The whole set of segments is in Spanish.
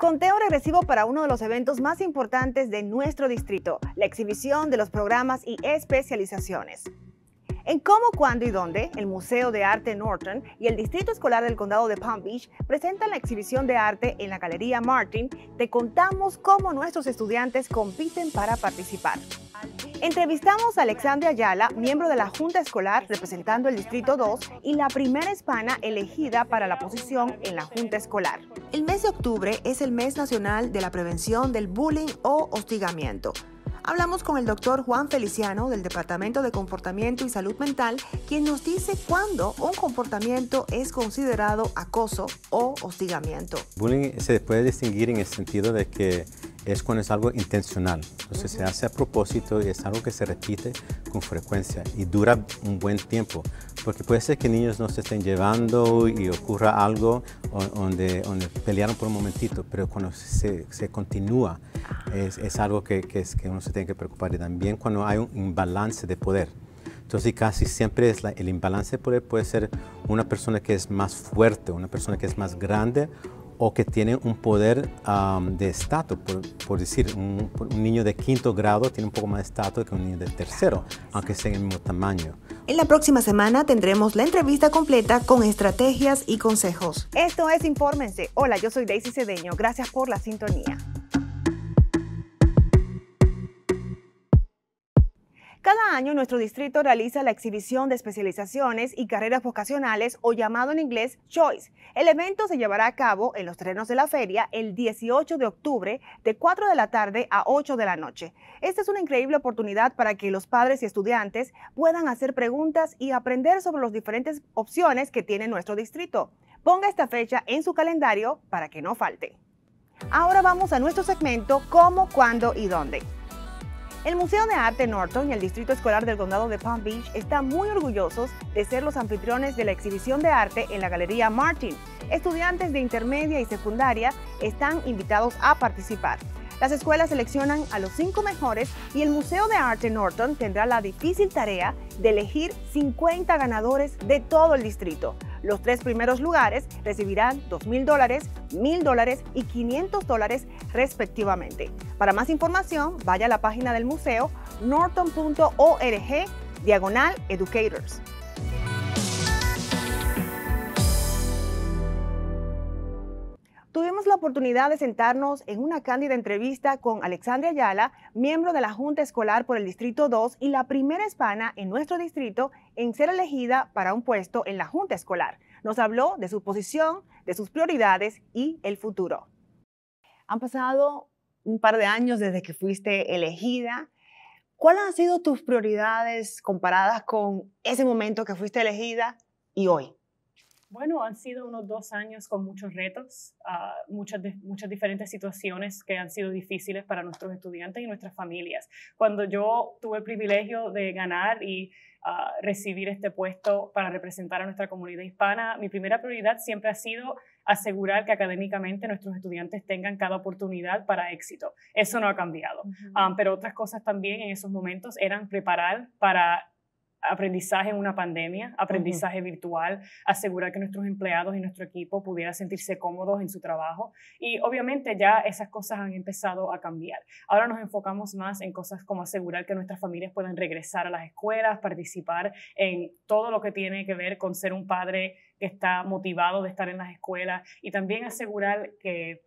Conteo regresivo para uno de los eventos más importantes de nuestro distrito, la exhibición de los programas y especializaciones. En Cómo, Cuándo y Dónde, el Museo de Arte Norton y el Distrito Escolar del Condado de Palm Beach presentan la exhibición de arte en la Galería Martin. Te contamos cómo nuestros estudiantes compiten para participar. Entrevistamos a Alexandria Ayala, miembro de la Junta Escolar representando el Distrito 2 y la primera hispana elegida para la posición en la Junta Escolar. El mes de octubre es el mes nacional de la prevención del bullying o hostigamiento. Hablamos con el doctor Juan Feliciano del Departamento de Comportamiento y Salud Mental, quien nos dice cuándo un comportamiento es considerado acoso o hostigamiento. Bullying se puede distinguir en el sentido de que es cuando es algo intencional. Entonces se hace a propósito y es algo que se repite con frecuencia y dura un buen tiempo. Porque puede ser que niños no se estén llevando y ocurra algo donde, donde pelearon por un momentito, pero cuando se, se continúa ah. es, es algo que, que, es, que uno se tiene que preocupar. Y también cuando hay un imbalance de poder. Entonces casi siempre es el imbalance de poder puede ser una persona que es más fuerte, una persona que es más grande o que tiene un poder de estatus, por, decir, un, niño de quinto grado tiene un poco más de estatus que un niño de tercero, aunque sea en el mismo tamaño. En la próxima semana tendremos la entrevista completa con estrategias y consejos. Esto es Infórmense. Hola, yo soy Daisy Cedeño. Gracias por la sintonía. nuestro distrito realiza la exhibición de especializaciones y carreras vocacionales o llamado en inglés Choice. El evento se llevará a cabo en los terrenos de la feria el 18 de octubre de 4 de la tarde a 8 de la noche. Esta es una increíble oportunidad para que los padres y estudiantes puedan hacer preguntas y aprender sobre las diferentes opciones que tiene nuestro distrito. Ponga esta fecha en su calendario para que no falte. Ahora vamos a nuestro segmento cómo, cuándo y dónde. El Museo de Arte Norton y el Distrito Escolar del Condado de Palm Beach están muy orgullosos de ser los anfitriones de la exhibición de arte en la Galería Martin. Estudiantes de intermedia y secundaria están invitados a participar. Las escuelas seleccionan a los cinco mejores y el Museo de Arte Norton tendrá la difícil tarea de elegir 50 ganadores de todo el distrito. Los tres primeros lugares recibirán 2.000 1.000 y 500 respectivamente. Para más información, vaya a la página del museo norton.org diagonal educators. tuvimos la oportunidad de sentarnos en una cándida entrevista con Alexandria Ayala, miembro de la Junta Escolar por el Distrito 2 y la primera hispana en nuestro distrito en ser elegida para un puesto en la Junta Escolar. Nos habló de su posición, de sus prioridades y el futuro. Han pasado un par de años desde que fuiste elegida. ¿Cuáles han sido tus prioridades comparadas con ese momento que fuiste elegida y hoy? Bueno, han sido unos dos años con muchos retos, ah, muchas, diferentes situaciones que han sido difíciles para nuestros estudiantes y nuestras familias. Cuando yo tuve el privilegio de ganar y ah, recibir este puesto para representar a nuestra comunidad hispana, mi primera prioridad siempre ha sido asegurar que académicamente nuestros estudiantes tengan cada oportunidad para éxito. Eso no ha cambiado. Ah, pero otras cosas también en esos momentos eran preparar para aprendizaje en una pandemia, aprendizaje virtual, asegurar que nuestros empleados y nuestro equipo pudieran sentirse cómodos en su trabajo. Y obviamente ya esas cosas han empezado a cambiar. Ahora nos enfocamos más en cosas como asegurar que nuestras familias puedan regresar a las escuelas, participar en todo lo que tiene que ver con ser un padre que está motivado de estar en las escuelas y también asegurar que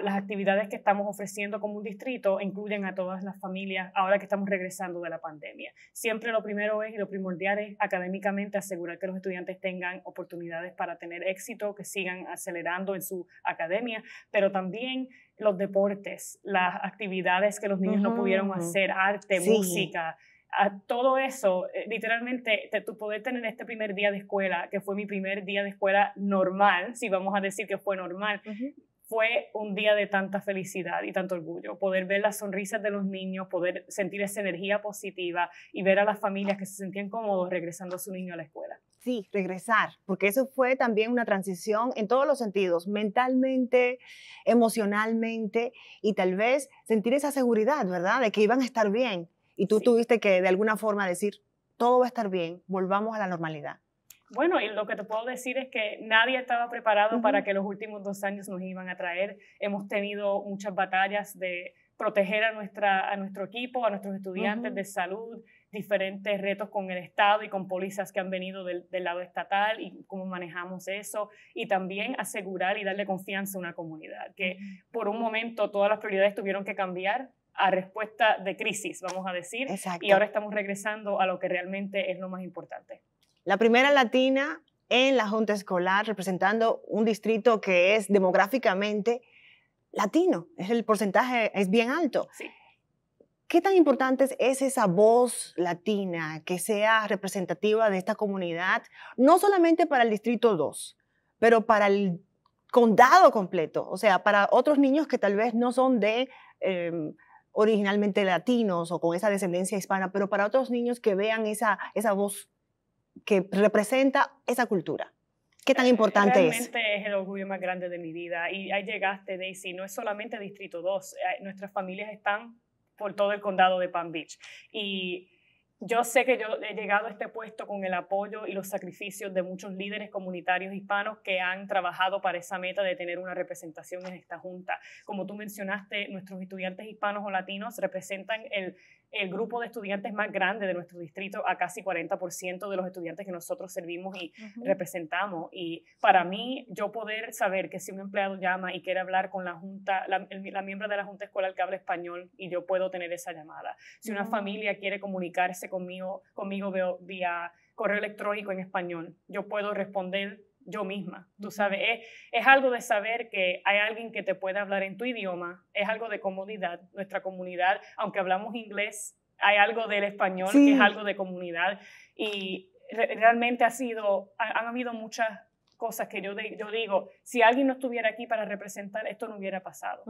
las actividades que estamos ofreciendo como un distrito incluyen a todas las familias ahora que estamos regresando de la pandemia. Siempre lo primero es y lo primordial es académicamente asegurar que los estudiantes tengan oportunidades para tener éxito, que sigan acelerando en su academia, pero también los deportes, las actividades que los niños no pudieron hacer, arte, música. A todo eso, eh, literalmente, tu poder tener este primer día de escuela, que fue mi primer día de escuela normal, si vamos a decir que fue normal, fue un día de tanta felicidad y tanto orgullo. Poder ver las sonrisas de los niños, poder sentir esa energía positiva y ver a las familias que se sentían cómodos regresando a su niño a la escuela. Sí, regresar, porque eso fue también una transición en todos los sentidos, mentalmente, emocionalmente y tal vez sentir esa seguridad, ¿verdad? De que iban a estar bien. Y tú tuviste que de alguna forma decir, todo va a estar bien, volvamos a la normalidad. Bueno, y lo que te puedo decir es que nadie estaba preparado para que los últimos dos años nos iban a traer. Hemos tenido muchas batallas de proteger a, nuestra, a nuestro equipo, a nuestros estudiantes de salud, diferentes retos con el Estado y con pólizas que han venido del, lado estatal y cómo manejamos eso y también asegurar y darle confianza a una comunidad, que por un momento todas las prioridades tuvieron que cambiar a respuesta de crisis, vamos a decir, y ahora estamos regresando a lo que realmente es lo más importante la primera latina en la Junta Escolar, representando un distrito que es demográficamente latino. Es el porcentaje es bien alto. ¿Qué tan importante es esa voz latina que sea representativa de esta comunidad, no solamente para el Distrito 2, pero para el condado completo? O sea, para otros niños que tal vez no son de em, originalmente latinos o con esa descendencia hispana, pero para otros niños que vean esa, esa voz que representa esa cultura. ¿Qué tan eh, importante es? Realmente es el orgullo más grande de mi vida. Y ahí llegaste, Daisy. No es solamente Distrito 2. Eh, nuestras familias están por todo el condado de Palm Beach. Y yo sé que yo he llegado a este puesto con el apoyo y los sacrificios de muchos líderes comunitarios hispanos que han trabajado para esa meta de tener una representación en esta junta. Como tú mencionaste, nuestros estudiantes hispanos o latinos representan el el grupo de estudiantes más grande de nuestro distrito a casi 40% de los estudiantes que nosotros servimos y representamos. Y para mí, yo poder saber que si un empleado llama y quiere hablar con la junta, la, miembro de la junta escolar que habla español, y yo puedo tener esa llamada. Si una familia quiere comunicarse conmigo, conmigo vía correo electrónico en español, yo puedo responder yo misma, tú sabes, es, algo de saber que hay alguien que te pueda hablar en tu idioma, es algo de comodidad, nuestra comunidad, aunque hablamos inglés, hay algo del español que es algo de comunidad y realmente ha sido, han habido muchas cosas que yo, digo, si alguien no estuviera aquí para representar, esto no hubiera pasado.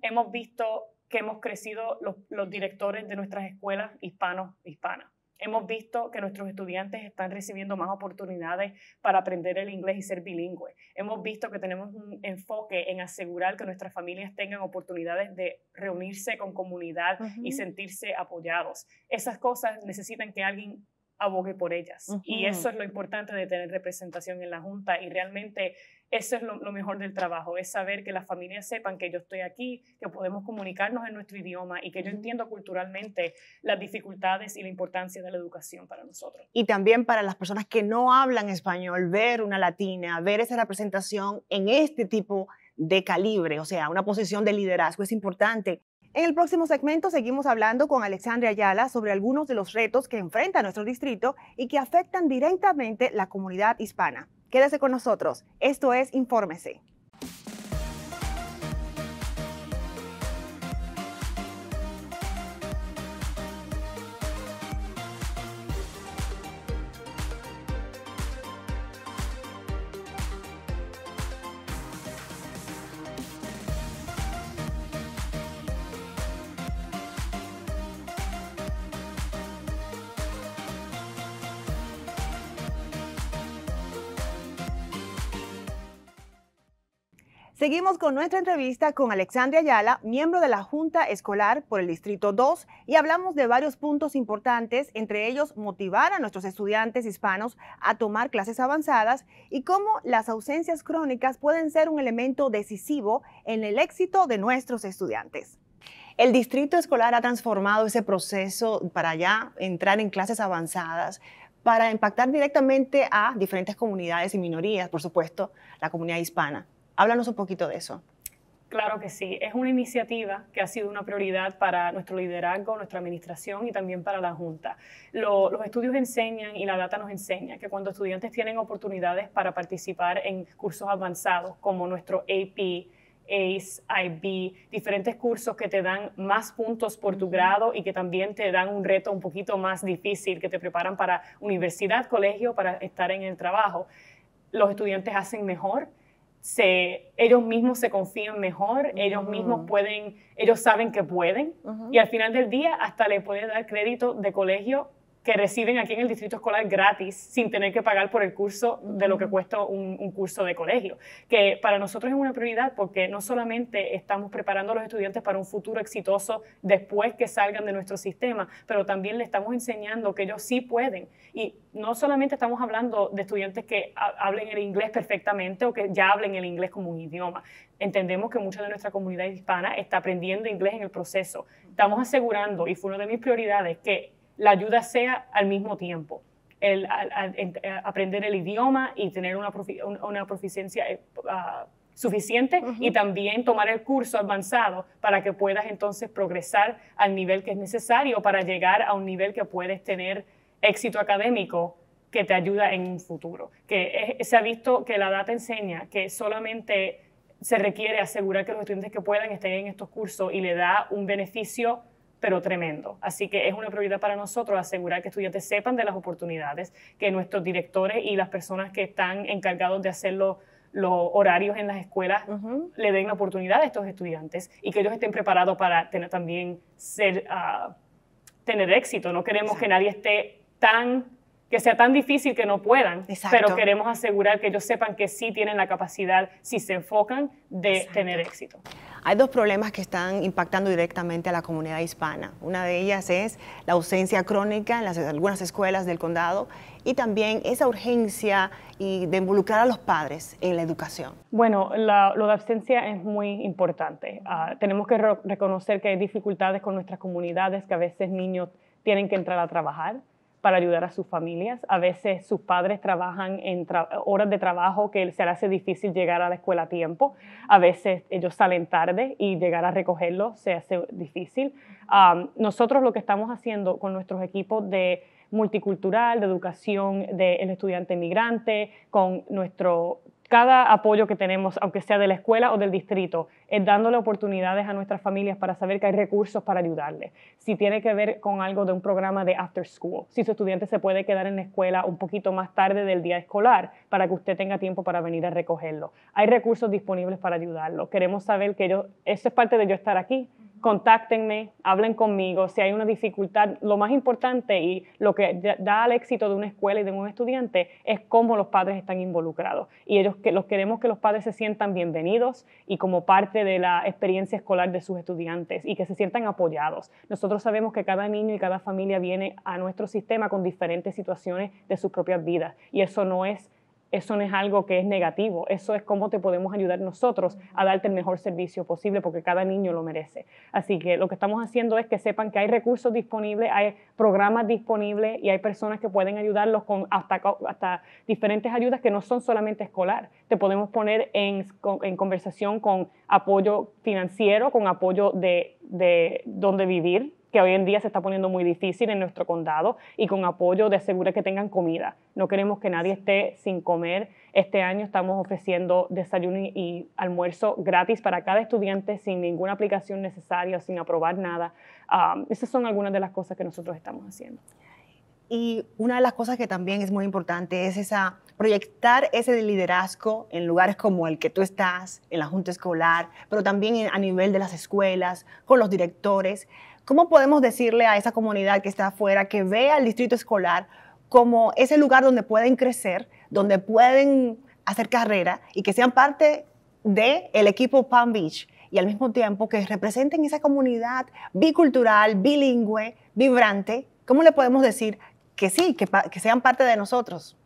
Hemos visto que hemos crecido los, los directores de nuestras escuelas hispanos, hispanas. Hemos visto que nuestros estudiantes están recibiendo más oportunidades para aprender el inglés y ser bilingües. Hemos visto que tenemos un enfoque en asegurar que nuestras familias tengan oportunidades de reunirse con comunidad y sentirse apoyados. Esas cosas necesitan que alguien abogue por ellas. Y eso es lo importante de tener representación en la Junta y realmente eso es lo, mejor del trabajo, es saber que las familias sepan que yo estoy aquí, que podemos comunicarnos en nuestro idioma y que yo entiendo culturalmente las dificultades y la importancia de la educación para nosotros. Y también para las personas que no hablan español, ver una latina, ver esa representación en este tipo de calibre, o sea, una posición de liderazgo es importante. En el próximo segmento seguimos hablando con Alexandria Ayala sobre algunos de los retos que enfrenta nuestro distrito y que afectan directamente la comunidad hispana. Quédese con nosotros. Esto es Infórmese. Seguimos con nuestra entrevista con Alexandria Ayala, miembro de la Junta Escolar por el Distrito 2, y hablamos de varios puntos importantes, entre ellos motivar a nuestros estudiantes hispanos a tomar clases avanzadas y cómo las ausencias crónicas pueden ser un elemento decisivo en el éxito de nuestros estudiantes. El distrito escolar ha transformado ese proceso para ya entrar en clases avanzadas para impactar directamente a diferentes comunidades y minorías, por supuesto, la comunidad hispana. Háblanos un poquito de eso. Claro que sí, es una iniciativa que ha sido una prioridad para nuestro liderazgo, nuestra administración y también para la Junta. los estudios enseñan y la data nos enseña que cuando estudiantes tienen oportunidades para participar en cursos avanzados como nuestro AP, ACE, IB, diferentes cursos que te dan más puntos por tu grado y que también te dan un reto un poquito más difícil, que te preparan para universidad, colegio, para estar en el trabajo. Los estudiantes hacen mejor, se, ellos mismos se confían mejor, ellos mismos pueden, ellos saben que pueden y al final del día hasta le puede dar crédito de colegio que reciben aquí en el distrito escolar gratis, sin tener que pagar por el curso de lo que cuesta un, curso de colegio, que para nosotros es una prioridad porque no solamente estamos preparando a los estudiantes para un futuro exitoso después que salgan de nuestro sistema, pero también le estamos enseñando que ellos sí pueden. Y no solamente estamos hablando de estudiantes que hablen el inglés perfectamente o que ya hablen el inglés como un idioma. Entendemos que mucha de nuestra comunidad hispana está aprendiendo inglés en el proceso. Estamos asegurando, y fue una de mis prioridades, que la ayuda sea al mismo tiempo. El, eh, aprender el idioma y tener una, una proficiencia eh, ah, suficiente y también tomar el curso avanzado para que puedas entonces progresar al nivel que es necesario para llegar a un nivel que puedes tener éxito académico que te ayuda en un futuro. Que se ha visto que la data enseña que solamente se requiere asegurar que los estudiantes que puedan estén en estos cursos y le da un beneficio pero tremendo. Así que es una prioridad para nosotros asegurar que estudiantes sepan de las oportunidades, que nuestros directores y las personas que están encargados de hacer los horarios en las escuelas le den la oportunidad a estos estudiantes y que ellos estén preparados para tener, también ah, tener éxito. No queremos que nadie esté tan, que sea tan difícil que no puedan, pero queremos asegurar que ellos sepan que sí tienen la capacidad, si se enfocan, de tener éxito. Hay dos problemas que están impactando directamente a la comunidad hispana. Una de ellas es la ausencia crónica en algunas escuelas del condado y también esa urgencia de involucrar a los padres en la educación. Bueno, la, lo de ausencia es muy importante. Ah, tenemos que reconocer que hay dificultades con nuestras comunidades, que a veces niños tienen que entrar a trabajar para ayudar a sus familias. A veces sus padres trabajan en horas de trabajo que se les hace difícil llegar a la escuela a tiempo. A veces ellos salen tarde y llegar a recogerlos se hace difícil. nosotros lo que estamos haciendo con nuestros equipos de multicultural, de educación del estudiante migrante, con nuestro cada apoyo que tenemos, aunque sea de la escuela o del distrito, es dándole oportunidades a nuestras familias para saber que hay recursos para ayudarles. Si tiene que ver con algo de un programa de after school, si su estudiante se puede quedar en la escuela un poquito más tarde del día escolar para que usted tenga tiempo para venir a recogerlo. Hay recursos disponibles para ayudarlo. Queremos saber que eso es parte de yo estar aquí, contáctenme, hablen conmigo, si hay una dificultad, lo más importante y lo que da al éxito de una escuela y de un estudiante es cómo los padres están involucrados. Y ellos que los queremos que los padres se sientan bienvenidos y como parte de la experiencia escolar de sus estudiantes y que se sientan apoyados. Nosotros sabemos que cada niño y cada familia viene a nuestro sistema con diferentes situaciones de sus propias vidas y eso no es eso no es algo que es negativo, eso es cómo te podemos ayudar nosotros a darte el mejor servicio posible porque cada niño lo merece. Así que lo que estamos haciendo es que sepan que hay recursos disponibles, hay programas disponibles y hay personas que pueden ayudarlos con hasta, hasta diferentes ayudas que no son solamente escolar. Te podemos poner en, conversación con apoyo financiero, con apoyo de, de dónde vivir, que hoy en día se está poniendo muy difícil en nuestro condado y con apoyo de asegurar que tengan comida. No queremos que nadie esté sin comer. Este año estamos ofreciendo desayuno y almuerzo gratis para cada estudiante sin ninguna aplicación necesaria sin aprobar nada. Um, esas son algunas de las cosas que nosotros estamos haciendo. Y una de las cosas que también es muy importante es esa proyectar ese liderazgo en lugares como el que tú estás, en la junta escolar, pero también a nivel de las escuelas, con los directores, ¿Cómo podemos decirle a esa comunidad que está afuera que vea al distrito escolar como ese lugar donde pueden crecer, donde pueden hacer carrera y que sean parte del el equipo Palm Beach y al mismo tiempo que representen esa comunidad bicultural, bilingüe, vibrante? ¿Cómo le podemos decir que sí, que sean parte de nosotros?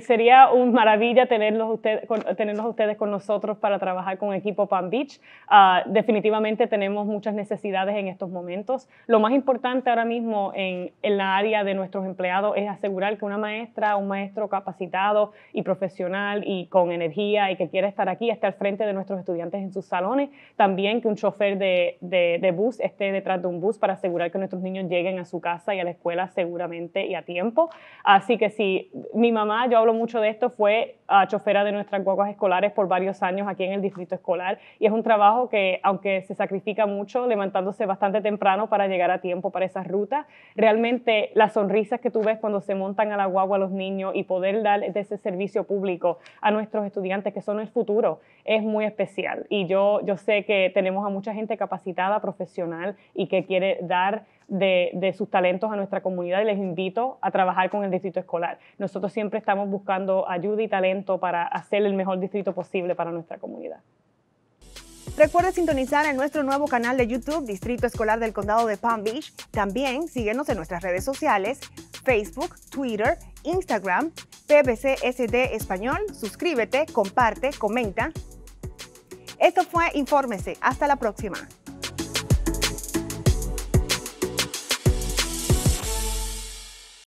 sería una maravilla tenerlos, ustedes con nosotros para trabajar con equipo Palm Beach. Ah, definitivamente tenemos muchas necesidades en estos momentos. Lo más importante ahora mismo en, en, la área de nuestros empleados es asegurar que una maestra, un maestro capacitado y profesional y con energía y que quiera estar aquí, esté al frente de nuestros estudiantes en sus salones. También que un chofer de, de bus esté detrás de un bus para asegurar que nuestros niños lleguen a su casa y a la escuela seguramente y a tiempo. Así que si mi mamá, yo hablo mucho de esto, fue ah, chofera de nuestras guaguas escolares por varios años aquí en el distrito escolar y es un trabajo que, aunque se sacrifica mucho, levantándose bastante temprano para llegar a tiempo para esas rutas, realmente las sonrisas que tú ves cuando se montan a la guagua los niños y poder dar ese servicio público a nuestros estudiantes que son el futuro es muy especial y yo, yo sé que tenemos a mucha gente capacitada, profesional y que quiere dar de, sus talentos a nuestra comunidad y les invito a trabajar con el distrito escolar. Nosotros siempre estamos buscando ayuda y talento para hacer el mejor distrito posible para nuestra comunidad. Recuerda sintonizar en nuestro nuevo canal de YouTube Distrito Escolar del Condado de Palm Beach. También síguenos en nuestras redes sociales, Facebook, Twitter, Instagram, PBCSD Español. Suscríbete, comparte, comenta. Esto fue Infórmese. Hasta la próxima.